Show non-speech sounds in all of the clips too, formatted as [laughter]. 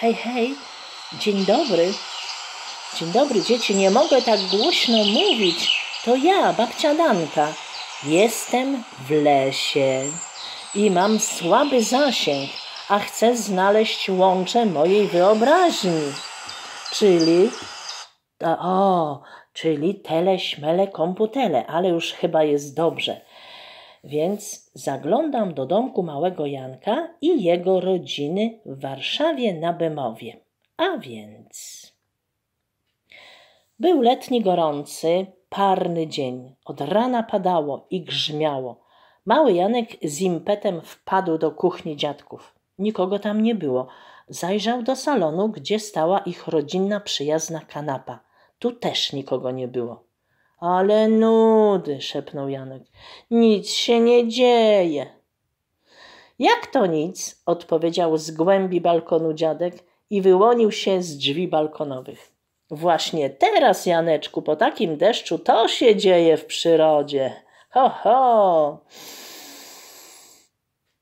Hej, hej, dzień dobry. Dzień dobry, dzieci, nie mogę tak głośno mówić. To ja, babcia Danka. Jestem w lesie i mam słaby zasięg, a chcę znaleźć łącze mojej wyobraźni. Czyli. O, czyli teleśmele komputele, ale już chyba jest dobrze. Więc zaglądam do domku małego Janka i jego rodziny w Warszawie na Bemowie. A więc. Był letni gorący, parny dzień. Od rana padało i grzmiało. Mały Janek z impetem wpadł do kuchni dziadków. Nikogo tam nie było. Zajrzał do salonu, gdzie stała ich rodzinna przyjazna kanapa. Tu też nikogo nie było. Ale nudy, szepnął Janek. Nic się nie dzieje. Jak to nic? odpowiedział z głębi balkonu dziadek i wyłonił się z drzwi balkonowych. Właśnie teraz, Janeczku, po takim deszczu to się dzieje w przyrodzie. Ho, ho!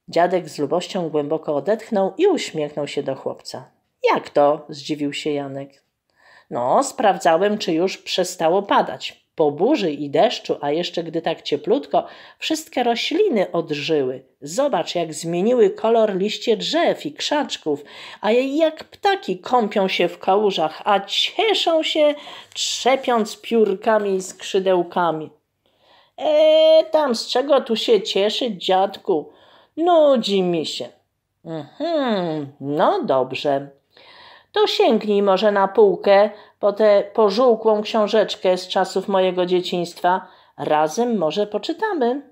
Dziadek z lubością głęboko odetchnął i uśmiechnął się do chłopca. Jak to? zdziwił się Janek. No, sprawdzałem, czy już przestało padać. Po burzy i deszczu, a jeszcze gdy tak cieplutko, wszystkie rośliny odżyły. Zobacz, jak zmieniły kolor liście drzew i krzaczków, a jak ptaki kąpią się w kałużach, a cieszą się, trzepiąc piórkami i skrzydełkami. E, tam z czego tu się cieszyć, dziadku? Nudzi mi się. Mhm, no dobrze. To sięgnij może na półkę po tę pożółkłą książeczkę z czasów mojego dzieciństwa. Razem może poczytamy.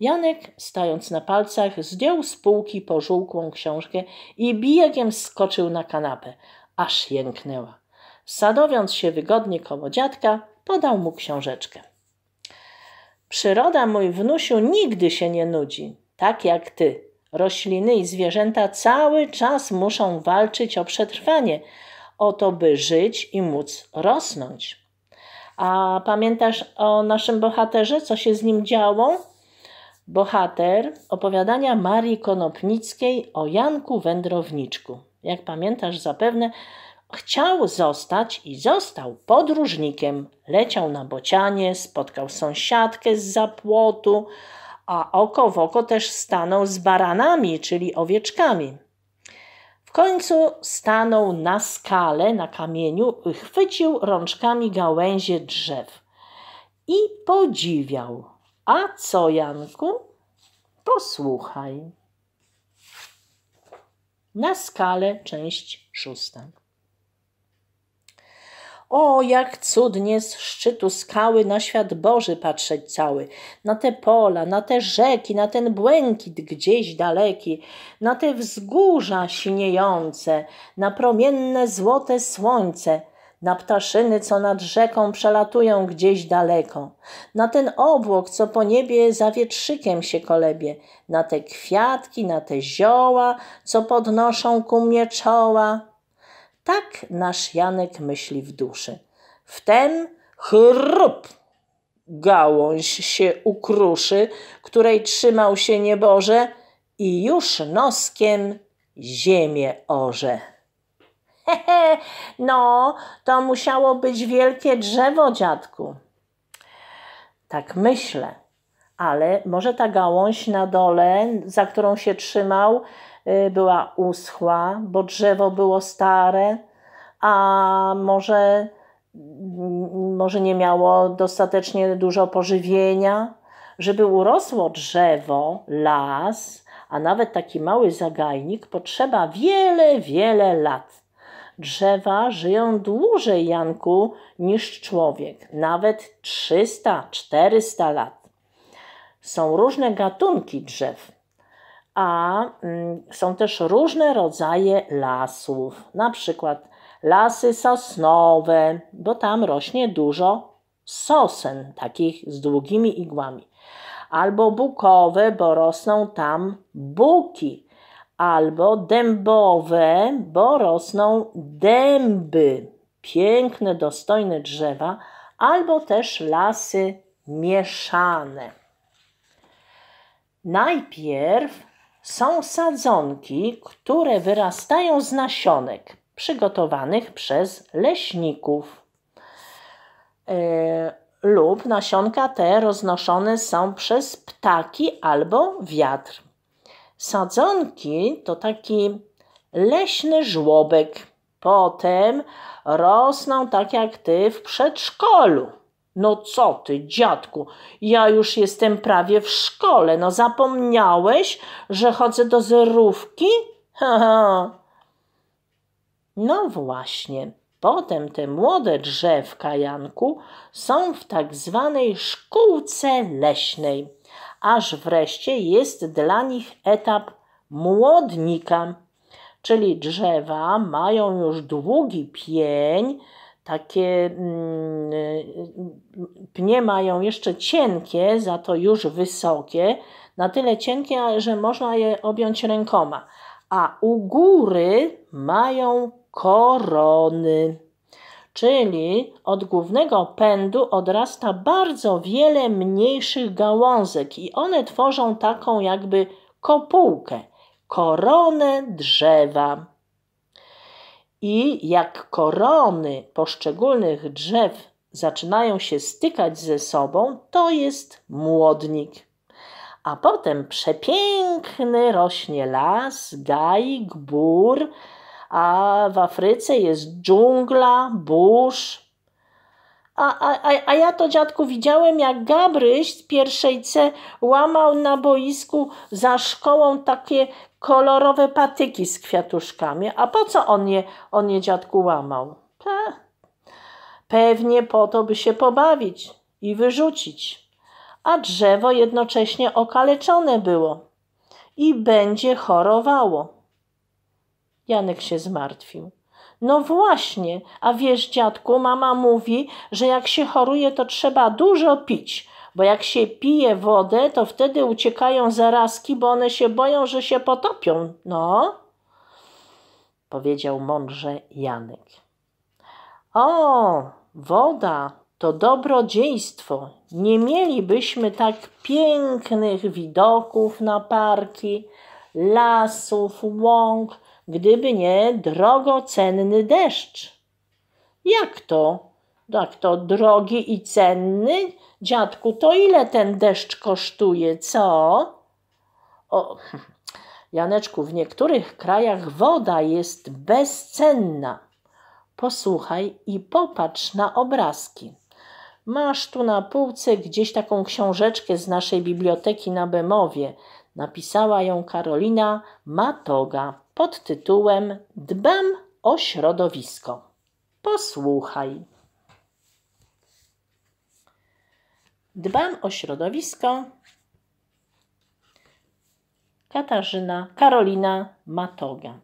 Janek, stając na palcach, zdjął z półki pożółkłą książkę i biegiem skoczył na kanapę, aż jęknęła. Sadowiąc się wygodnie koło dziadka, podał mu książeczkę. Przyroda, mój wnusiu, nigdy się nie nudzi, tak jak ty. Rośliny i zwierzęta cały czas muszą walczyć o przetrwanie – o to, by żyć i móc rosnąć. A pamiętasz o naszym bohaterze, co się z nim działo? Bohater opowiadania Marii Konopnickiej o Janku Wędrowniczku. Jak pamiętasz zapewne, chciał zostać i został podróżnikiem. Leciał na bocianie, spotkał sąsiadkę z zapłotu, a oko w oko też stanął z baranami, czyli owieczkami końcu stanął na skale, na kamieniu, chwycił rączkami gałęzie drzew i podziwiał. A co, Janku? Posłuchaj. Na skale, część szósta. O, jak cudnie z szczytu skały na świat Boży patrzeć cały, na te pola, na te rzeki, na ten błękit gdzieś daleki, na te wzgórza siniejące, na promienne złote słońce, na ptaszyny, co nad rzeką przelatują gdzieś daleko, na ten obłok, co po niebie za wietrzykiem się kolebie, na te kwiatki, na te zioła, co podnoszą ku mnie czoła. Tak nasz Janek myśli w duszy. Wtem chrup! Gałąź się ukruszy, której trzymał się nieboże i już noskiem ziemię orze. [laughs] Hehe, no, to musiało być wielkie drzewo, dziadku. Tak myślę, ale może ta gałąź na dole, za którą się trzymał, Y, była uschła, bo drzewo było stare, a może, mm, może nie miało dostatecznie dużo pożywienia. Żeby urosło drzewo, las, a nawet taki mały zagajnik, potrzeba wiele, wiele lat. Drzewa żyją dłużej, Janku, niż człowiek, nawet 300-400 lat. Są różne gatunki drzew a mm, są też różne rodzaje lasów, na przykład lasy sosnowe, bo tam rośnie dużo sosen, takich z długimi igłami, albo bukowe, bo rosną tam buki, albo dębowe, bo rosną dęby, piękne, dostojne drzewa, albo też lasy mieszane. Najpierw są sadzonki, które wyrastają z nasionek przygotowanych przez leśników. E, lub nasionka te roznoszone są przez ptaki albo wiatr. Sadzonki to taki leśny żłobek. Potem rosną tak jak ty w przedszkolu. No co ty, dziadku, ja już jestem prawie w szkole. No zapomniałeś, że chodzę do zerówki? [laughs] no właśnie. Potem te młode drzewka, Janku, są w tak zwanej szkółce leśnej, aż wreszcie jest dla nich etap młodnika, czyli drzewa mają już długi pień, takie mm, y, y, pnie mają jeszcze cienkie, za to już wysokie, na tyle cienkie, że można je objąć rękoma. A u góry mają korony. Czyli od głównego pędu odrasta bardzo wiele mniejszych gałązek i one tworzą taką jakby kopułkę, koronę drzewa i jak korony poszczególnych drzew zaczynają się stykać ze sobą, to jest młodnik. A potem przepiękny rośnie las, gaj, gbur, a w Afryce jest dżungla, burz. A, a, a, a ja to dziadku widziałem, jak Gabryś z pierwszej C łamał na boisku za szkołą takie kolorowe patyki z kwiatuszkami. A po co on je, on je dziadku łamał? Pewnie po to, by się pobawić i wyrzucić. A drzewo jednocześnie okaleczone było i będzie chorowało. Janek się zmartwił. No właśnie, a wiesz, dziadku, mama mówi, że jak się choruje, to trzeba dużo pić, bo jak się pije wodę, to wtedy uciekają zarazki, bo one się boją, że się potopią. No, powiedział mądrze Janek. O, woda to dobrodziejstwo. Nie mielibyśmy tak pięknych widoków na parki, lasów, łąk, gdyby nie drogocenny deszcz. Jak to? Tak, to drogi i cenny. Dziadku, to ile ten deszcz kosztuje, co? O, [laughs] Janeczku, w niektórych krajach woda jest bezcenna. Posłuchaj i popatrz na obrazki. Masz tu na półce gdzieś taką książeczkę z naszej biblioteki na Bemowie. Napisała ją Karolina Matoga pod tytułem Dbam o środowisko. Posłuchaj. Dbam o środowisko. Katarzyna, Karolina Matoga.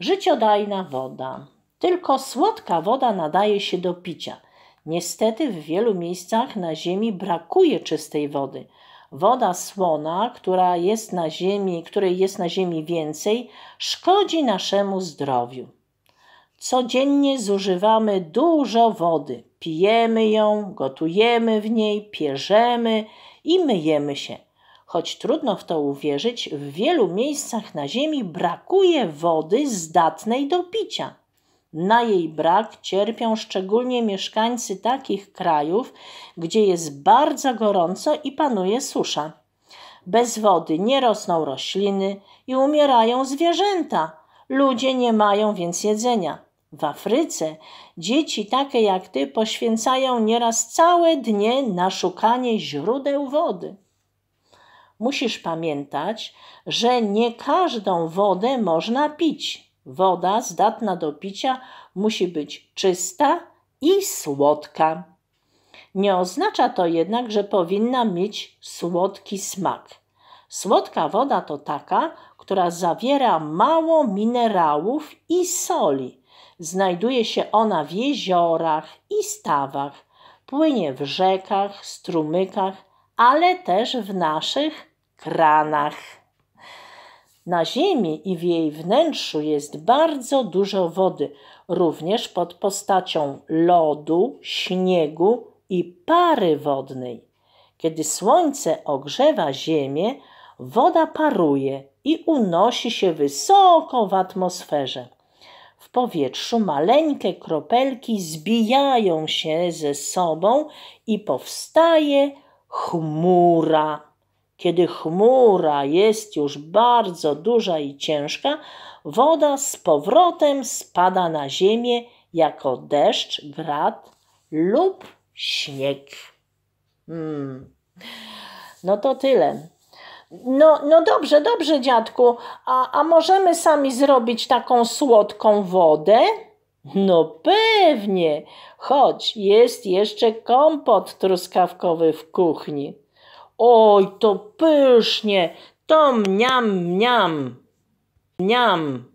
Życiodajna woda. Tylko słodka woda nadaje się do picia. Niestety w wielu miejscach na Ziemi brakuje czystej wody. Woda słona, która jest na ziemi, której jest na Ziemi więcej, szkodzi naszemu zdrowiu. Codziennie zużywamy dużo wody. Pijemy ją, gotujemy w niej, pierzemy i myjemy się. Choć trudno w to uwierzyć, w wielu miejscach na Ziemi brakuje wody zdatnej do picia. Na jej brak cierpią szczególnie mieszkańcy takich krajów, gdzie jest bardzo gorąco i panuje susza. Bez wody nie rosną rośliny i umierają zwierzęta. Ludzie nie mają więc jedzenia. W Afryce dzieci takie jak ty poświęcają nieraz całe dnie na szukanie źródeł wody. Musisz pamiętać, że nie każdą wodę można pić. Woda zdatna do picia musi być czysta i słodka. Nie oznacza to jednak, że powinna mieć słodki smak. Słodka woda to taka, która zawiera mało minerałów i soli Znajduje się ona w jeziorach i stawach, płynie w rzekach, strumykach, ale też w naszych kranach. Na Ziemi i w jej wnętrzu jest bardzo dużo wody, również pod postacią lodu, śniegu i pary wodnej. Kiedy słońce ogrzewa Ziemię, woda paruje i unosi się wysoko w atmosferze w powietrzu maleńkie kropelki zbijają się ze sobą i powstaje chmura. Kiedy chmura jest już bardzo duża i ciężka, woda z powrotem spada na ziemię jako deszcz, grad lub śnieg. Hmm. No to tyle. No, no dobrze, dobrze, dziadku, a, a możemy sami zrobić taką słodką wodę? No pewnie, choć jest jeszcze kompot truskawkowy w kuchni. Oj, to pysznie, to mniam, mniam, mniam.